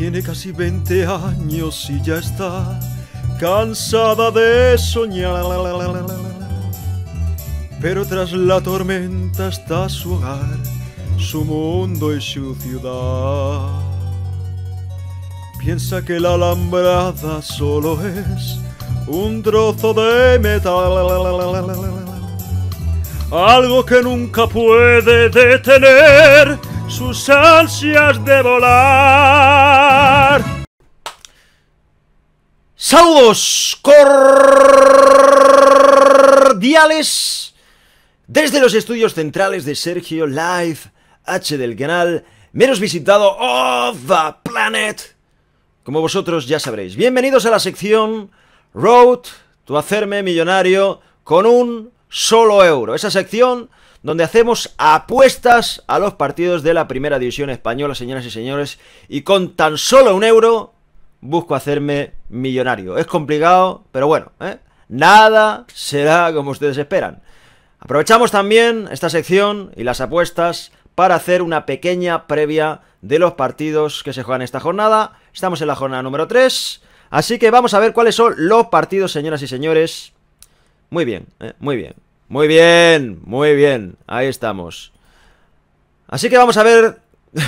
Tiene casi 20 años y ya está cansada de soñar. Pero tras la tormenta está su hogar, su mundo y su ciudad. Piensa que la alambrada solo es un trozo de metal. Algo que nunca puede detener sus ansias de volar. Saludos cordiales desde los estudios centrales de Sergio Live H del canal menos visitado of the planet. Como vosotros ya sabréis. Bienvenidos a la sección Road to hacerme millonario con un Solo Euro, esa sección donde hacemos apuestas a los partidos de la primera división española, señoras y señores, y con tan solo un euro busco hacerme millonario. Es complicado, pero bueno, ¿eh? nada será como ustedes esperan. Aprovechamos también esta sección y las apuestas para hacer una pequeña previa de los partidos que se juegan esta jornada. Estamos en la jornada número 3, así que vamos a ver cuáles son los partidos, señoras y señores, muy bien, eh, muy bien. Muy bien, muy bien. Ahí estamos. Así que vamos a ver...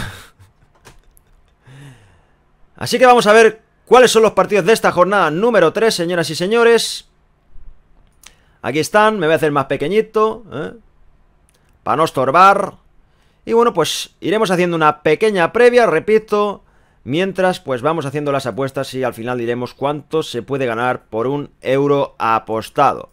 Así que vamos a ver cuáles son los partidos de esta jornada número 3, señoras y señores. Aquí están, me voy a hacer más pequeñito, ¿eh? para no estorbar. Y bueno, pues iremos haciendo una pequeña previa, repito, mientras pues vamos haciendo las apuestas y al final diremos cuánto se puede ganar por un euro apostado.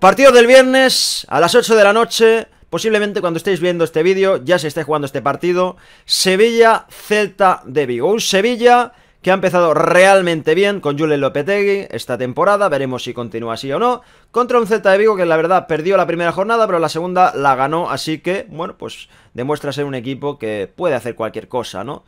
Partido del viernes a las 8 de la noche. Posiblemente cuando estéis viendo este vídeo ya se esté jugando este partido. Sevilla-Celta de Vigo. Un Sevilla que ha empezado realmente bien con Julen Lopetegui esta temporada, veremos si continúa así o no, contra un Celta de Vigo que la verdad perdió la primera jornada, pero la segunda la ganó, así que, bueno, pues demuestra ser un equipo que puede hacer cualquier cosa, ¿no?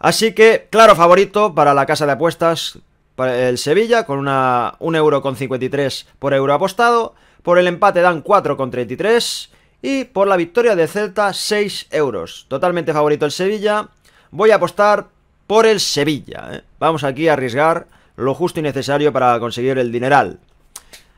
Así que, claro favorito para la casa de apuestas, el Sevilla con una, un euro por euro apostado. Por el empate dan 4 con 33 y por la victoria de Celta 6 euros. Totalmente favorito el Sevilla. Voy a apostar por el Sevilla. ¿eh? Vamos aquí a arriesgar lo justo y necesario para conseguir el dineral.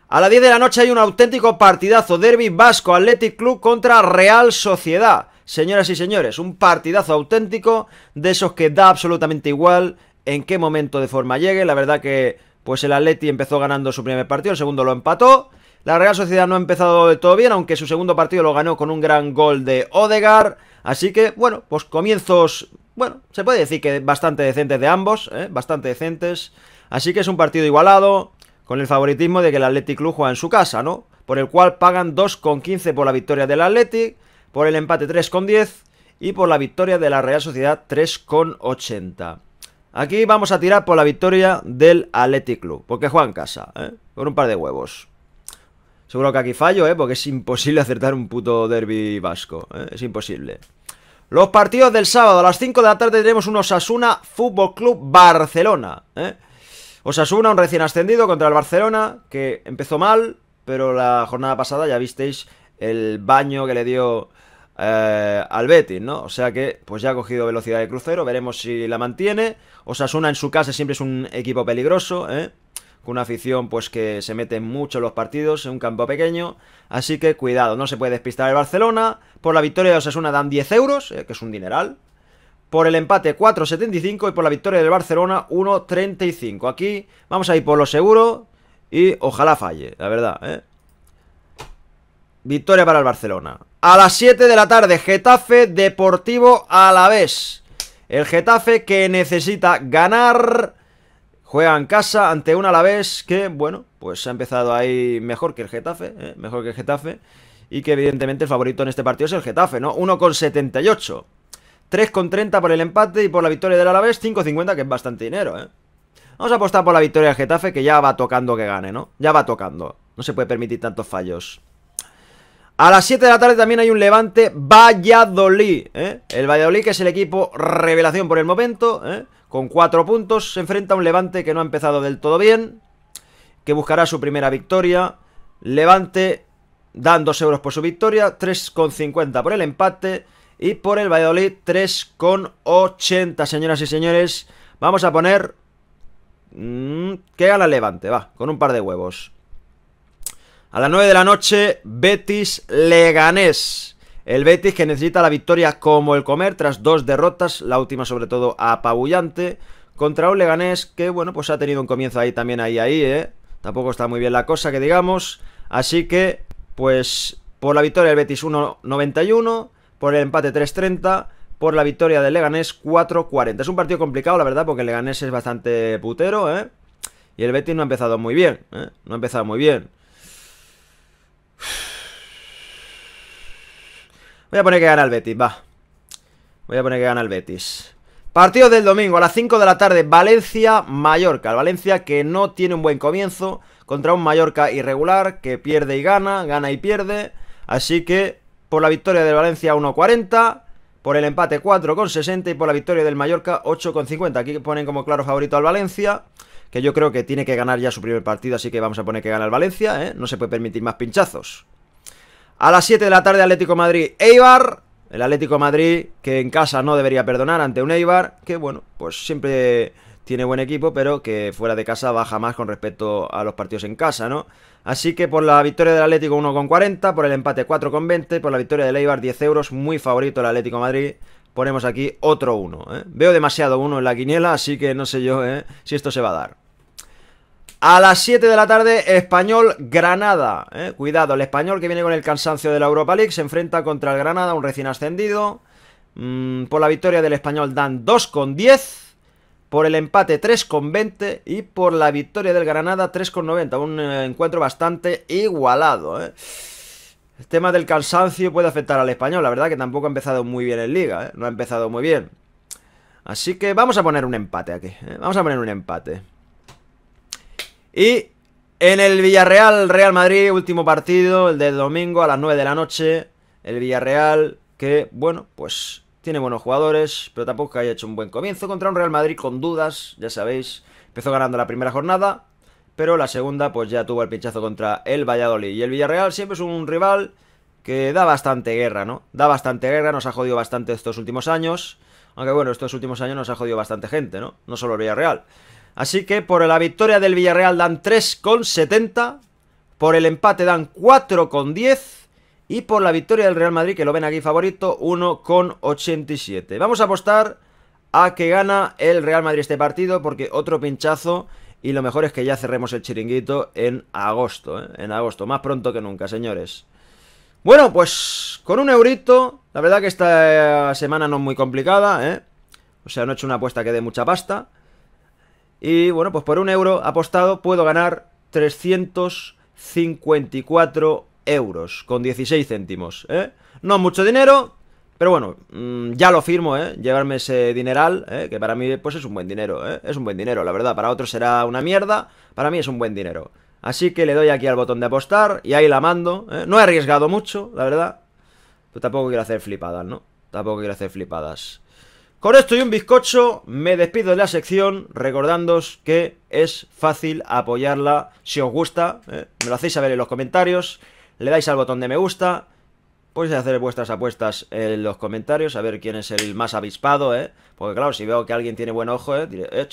A las 10 de la noche hay un auténtico partidazo. Derby Vasco Athletic Club contra Real Sociedad. Señoras y señores, un partidazo auténtico de esos que da absolutamente igual en qué momento de forma llegue. La verdad que pues el Atleti empezó ganando su primer partido, el segundo lo empató. La Real Sociedad no ha empezado de todo bien, aunque su segundo partido lo ganó con un gran gol de Odegar. Así que, bueno, pues comienzos, bueno, se puede decir que bastante decentes de ambos, ¿eh? bastante decentes. Así que es un partido igualado, con el favoritismo de que el Athletic Club juega en su casa, ¿no? Por el cual pagan 2,15 por la victoria del Athletic, por el empate 3,10 y por la victoria de la Real Sociedad 3,80. Aquí vamos a tirar por la victoria del Athletic Club, porque juega en casa, ¿eh? Con un par de huevos. Seguro que aquí fallo, ¿eh? Porque es imposible acertar un puto derby vasco, ¿eh? Es imposible. Los partidos del sábado, a las 5 de la tarde tenemos un Osasuna Fútbol Club Barcelona, ¿eh? Osasuna, un recién ascendido contra el Barcelona, que empezó mal, pero la jornada pasada ya visteis el baño que le dio eh, al Betis, ¿no? O sea que, pues ya ha cogido velocidad de crucero, veremos si la mantiene. Osasuna en su casa siempre es un equipo peligroso, ¿eh? Con una afición, pues que se mete mucho en los partidos, en un campo pequeño. Así que cuidado, no se puede despistar el Barcelona. Por la victoria de Osasuna dan 10 euros, ¿eh? que es un dineral. Por el empate 4,75 y por la victoria del Barcelona 1,35. Aquí vamos a ir por lo seguro y ojalá falle, la verdad, ¿eh? Victoria para el Barcelona a las 7 de la tarde. Getafe Deportivo Alavés. El Getafe que necesita ganar. Juega en casa ante un Alavés que, bueno, pues ha empezado ahí mejor que el Getafe. ¿eh? Mejor que el Getafe. Y que evidentemente el favorito en este partido es el Getafe, ¿no? 1,78. 3,30 por el empate y por la victoria del Alavés, 5,50, que es bastante dinero, ¿eh? Vamos a apostar por la victoria del Getafe, que ya va tocando que gane, ¿no? Ya va tocando. No se puede permitir tantos fallos. A las 7 de la tarde también hay un Levante Valladolid. ¿eh? El Valladolid, que es el equipo revelación por el momento, ¿eh? con 4 puntos, se enfrenta a un Levante que no ha empezado del todo bien, que buscará su primera victoria. Levante dan 2 euros por su victoria, 3,50 por el empate y por el Valladolid 3,80, señoras y señores. Vamos a poner... Mm, que gana Levante, va, con un par de huevos. A las 9 de la noche, Betis Leganés. El Betis que necesita la victoria como el comer tras dos derrotas, la última sobre todo apabullante, contra un Leganés que, bueno, pues ha tenido un comienzo ahí también, ahí, ahí, ¿eh? Tampoco está muy bien la cosa, que digamos. Así que, pues, por la victoria del Betis 1-91, por el empate 3.30, por la victoria del Leganés 4.40. Es un partido complicado, la verdad, porque el Leganés es bastante putero, ¿eh? Y el Betis no ha empezado muy bien, ¿eh? No ha empezado muy bien. Voy a poner que gana el Betis, va Voy a poner que gana el Betis Partido del domingo a las 5 de la tarde Valencia-Mallorca El Valencia que no tiene un buen comienzo Contra un Mallorca irregular Que pierde y gana, gana y pierde Así que por la victoria del Valencia 1.40 Por el empate 4-60 Y por la victoria del Mallorca 8-50 Aquí ponen como claro favorito al Valencia que yo creo que tiene que ganar ya su primer partido, así que vamos a poner que gana el Valencia, ¿eh? No se puede permitir más pinchazos. A las 7 de la tarde Atlético Madrid, Eibar. El Atlético Madrid, que en casa no debería perdonar ante un Eibar, que bueno, pues siempre tiene buen equipo, pero que fuera de casa baja más con respecto a los partidos en casa, ¿no? Así que por la victoria del Atlético 1,40, por el empate 4,20, por la victoria del Eibar 10 euros, muy favorito el Atlético Madrid. Ponemos aquí otro 1. ¿eh? Veo demasiado 1 en la quiniela, así que no sé yo ¿eh? si esto se va a dar. A las 7 de la tarde, Español-Granada. ¿eh? cuidado, el Español que viene con el cansancio de la Europa League se enfrenta contra el Granada, un recién ascendido. Mm, por la victoria del Español dan 2,10. Por el empate con 3,20 y por la victoria del Granada con 3,90. Un eh, encuentro bastante igualado. ¿eh? El tema del cansancio puede afectar al español. La verdad que tampoco ha empezado muy bien en liga. No ha empezado muy bien. Así que vamos a poner un empate aquí. Vamos a poner un empate. Y en el Villarreal, Real Madrid, último partido, el del domingo a las 9 de la noche. El Villarreal, que, bueno, pues tiene buenos jugadores, pero tampoco haya hecho un buen comienzo contra un Real Madrid con dudas, ya sabéis. Empezó ganando la primera jornada, pero la segunda, pues ya tuvo el pinchazo contra el Valladolid. Y el Villarreal siempre es un rival que da bastante guerra, ¿no? Da bastante guerra, nos ha jodido bastante estos últimos años. Aunque bueno, estos últimos años nos ha jodido bastante gente, ¿no? No solo el Villarreal. Así que por la victoria del Villarreal dan 3,70, por el empate dan 4,10 y por la victoria del Real Madrid, que lo ven aquí favorito, 1,87. Vamos a apostar a que gana el Real Madrid este partido porque otro pinchazo y lo mejor es que ya cerremos el chiringuito en agosto, ¿eh? en agosto, más pronto que nunca, señores. Bueno, pues con un eurito, la verdad que esta eh, semana no es muy complicada, ¿eh? O sea, no he hecho una apuesta que dé mucha pasta. Y bueno, pues por un euro apostado puedo ganar 354 euros con 16 céntimos. ¿eh? No mucho dinero, pero bueno, mm, ya lo firmo, ¿eh? Llevarme ese dineral, ¿eh? que para mí pues es un buen dinero, ¿eh? Es un buen dinero, la verdad. Para otros será una mierda, para mí es un buen dinero. Así que le doy aquí al botón de apostar y ahí la mando. ¿eh? No he arriesgado mucho, la verdad. Pero tampoco quiero hacer flipadas, ¿no? Tampoco quiero hacer flipadas. Con esto y un bizcocho me despido de la sección recordándoos que es fácil apoyarla si os gusta, ¿eh? me lo hacéis saber en los comentarios, le dais al botón de me gusta, podéis hacer vuestras apuestas en los comentarios, a ver quién es el más avispado, ¿eh? porque claro, si veo que alguien tiene buen ojo, ¿eh? Eh,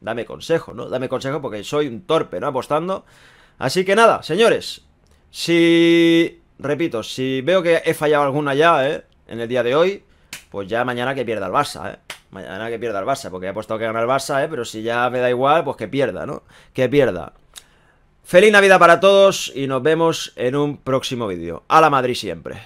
dame consejo, ¿no? Dame consejo porque soy un torpe, ¿no? Apostando. Así que nada, señores, si, repito, si veo que he fallado alguna ya, En el día de hoy, pues ya mañana que pierda el Barça, ¿eh? Mañana que pierda el Barça, porque he apostado que gana el Barça, ¿eh? Pero si ya me da igual, pues que pierda, ¿no? Que pierda. Feliz Navidad para todos y nos vemos en un próximo vídeo. A la Madrid siempre.